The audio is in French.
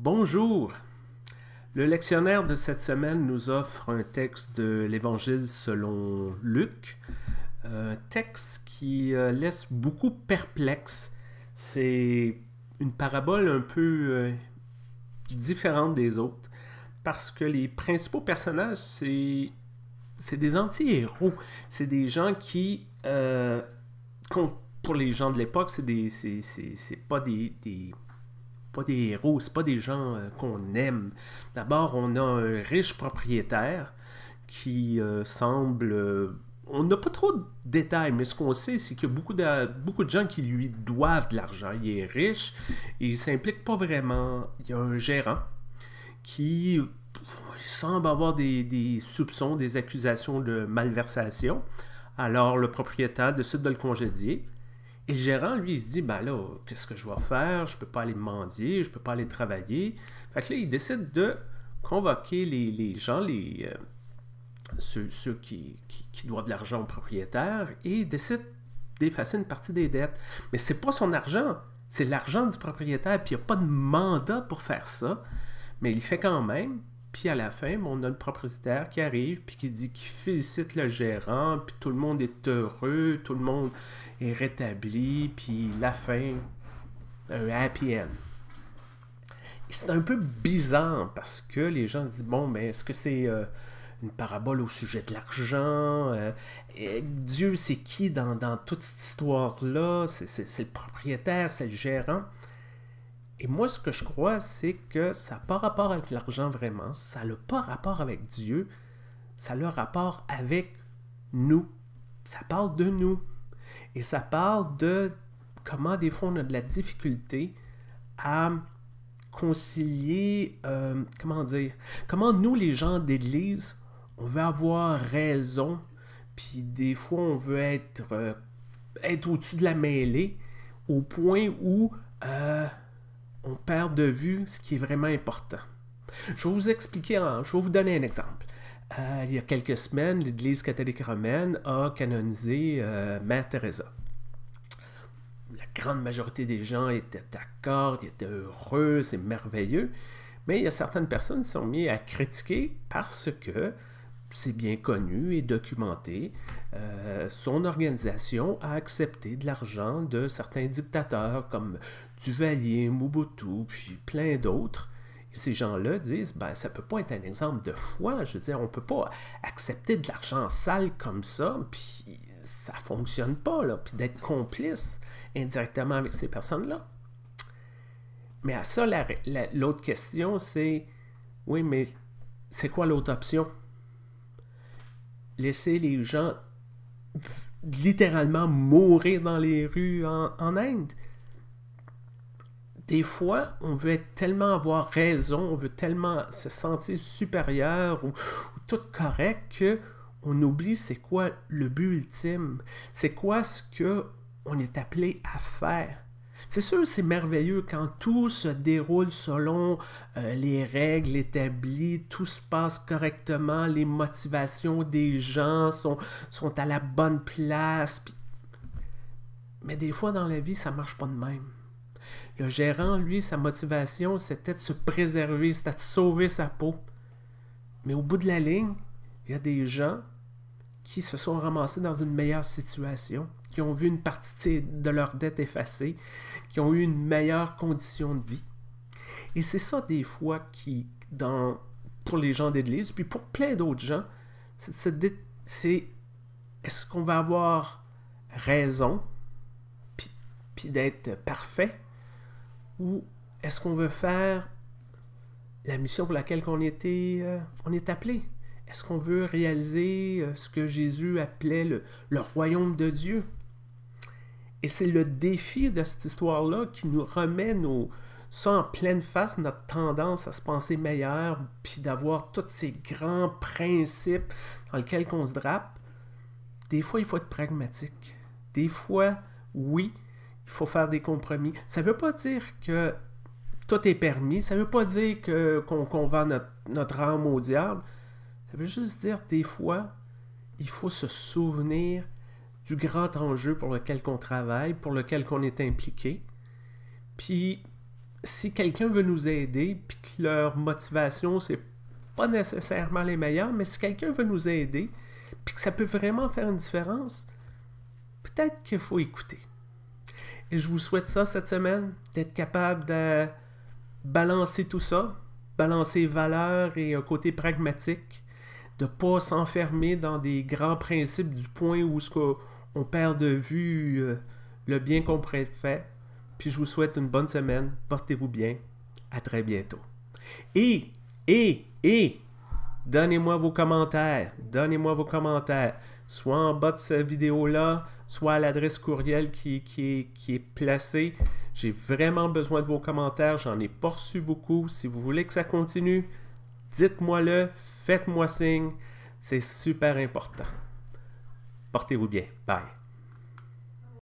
Bonjour. Le lectionnaire de cette semaine nous offre un texte de l'Évangile selon Luc, un texte qui euh, laisse beaucoup perplexe. C'est une parabole un peu euh, différente des autres parce que les principaux personnages, c'est, c'est des anti-héros. C'est des gens qui, euh, pour les gens de l'époque, c'est des, c'est, pas des pas des héros, c'est pas des gens euh, qu'on aime. D'abord, on a un riche propriétaire qui euh, semble... Euh, on n'a pas trop de détails, mais ce qu'on sait, c'est qu'il y a beaucoup de, beaucoup de gens qui lui doivent de l'argent. Il est riche et il s'implique pas vraiment. Il y a un gérant qui semble avoir des, des soupçons, des accusations de malversation. Alors le propriétaire décide de le congédier et le gérant, lui, il se dit, ben là, qu'est-ce que je vais faire? Je ne peux pas aller mendier, je ne peux pas aller travailler. Fait que là, il décide de convoquer les, gens, les, euh, ceux, qui, doivent de l'argent au propriétaire, et il décide d'effacer une partie des dettes. Mais c'est pas son argent, c'est l'argent du propriétaire, puis il n'y a pas de mandat pour faire ça. Mais il fait quand même, puis à la fin, on a le propriétaire qui arrive, puis qui dit qu'il félicite le gérant, puis tout le monde est heureux, tout le monde est rétabli, puis la fin, un happy end. C'est un peu bizarre parce que les gens disent bon, mais est-ce que c'est euh, une parabole au sujet de l'argent euh, Dieu, c'est qui dans, dans toute cette histoire-là C'est le propriétaire, c'est le gérant et moi, ce que je crois, c'est que ça n'a pas rapport avec l'argent vraiment, ça n'a pas rapport avec Dieu, ça a rapport avec nous. Ça parle de nous. Et ça parle de comment des fois on a de la difficulté à concilier, euh, comment dire, comment nous les gens d'Église, on veut avoir raison, puis des fois on veut être, euh, être au-dessus de la mêlée, au point où... Euh, on perd de vue ce qui est vraiment important. Je vais vous expliquer, je vais vous donner un exemple. Euh, il y a quelques semaines, l'Église catholique romaine a canonisé euh, Mère Teresa. La grande majorité des gens étaient d'accord, ils étaient heureux, c'est merveilleux. Mais il y a certaines personnes qui sont mises à critiquer parce que c'est bien connu et documenté euh, son organisation a accepté de l'argent de certains dictateurs comme Duvalier, Mobutu, puis plein d'autres. Ces gens-là disent, ben, ça peut pas être un exemple de foi. Je veux dire, on peut pas accepter de l'argent sale comme ça, puis ça fonctionne pas, là, puis d'être complice indirectement avec ces personnes-là. Mais à ça, l'autre question, c'est, oui, mais c'est quoi l'autre option? Laisser les gens littéralement mourir dans les rues en, Inde. Des fois, on veut tellement avoir raison, on veut tellement se sentir supérieur ou, tout correct que on oublie c'est quoi le but ultime, c'est quoi ce que on est appelé à faire. C'est sûr, c'est merveilleux quand tout se déroule selon euh, les règles établies, tout se passe correctement, les motivations des gens sont, à la bonne place. Mais des fois dans la vie, ça marche pas de même. Le gérant, lui, sa motivation, c'était de se préserver, c'était de sauver sa peau. Mais au bout de la ligne, il y a des gens qui se sont ramassés dans une meilleure situation, qui ont vu une partie de leur dette effacée, qui ont eu une meilleure condition de vie. Et c'est ça des fois qui, dans, pour les gens d'Église, puis pour plein d'autres gens, c'est est-ce qu'on va avoir raison, puis, puis d'être parfait, ou est-ce qu'on veut faire la mission pour laquelle on, était, euh, on est appelé? Est-ce qu'on veut réaliser euh, ce que Jésus appelait le royaume de Dieu? Et c'est le défi de cette histoire-là qui nous remet ça en pleine face, notre tendance à se penser meilleur, puis d'avoir tous ces grands principes dans lesquels on se drape. Des fois, il faut être pragmatique. Des fois, oui, il faut faire des compromis. Ça ne veut pas dire que tout est permis. Ça ne veut pas dire qu'on vend notre, notre âme au diable. Ça veut juste dire, des fois, il faut se souvenir du grand enjeu pour lequel on travaille, pour lequel qu'on est impliqué. Puis si quelqu'un veut nous aider, puis que leur motivation, c'est pas nécessairement les meilleures, mais si quelqu'un veut nous aider, puis que ça peut vraiment faire une différence, peut-être qu'il faut écouter. Et je vous souhaite ça cette semaine, d'être capable de balancer tout ça, balancer valeur et un côté pragmatique, de ne pas s'enfermer dans des grands principes du point où ce que on perd de vue euh, le bien qu'on préfère. Puis je vous souhaite une bonne semaine. Portez-vous bien. À très bientôt. Et, et, et, donnez-moi vos commentaires. Donnez-moi vos commentaires. Soit en bas de cette vidéo-là, soit à l'adresse courriel qui, est, qui est placée. J'ai vraiment besoin de vos commentaires. J'en ai pas reçu beaucoup. Si vous voulez que ça continue, dites-moi-le. Faites-moi signe. C'est super important. Portez-vous bien. Bye.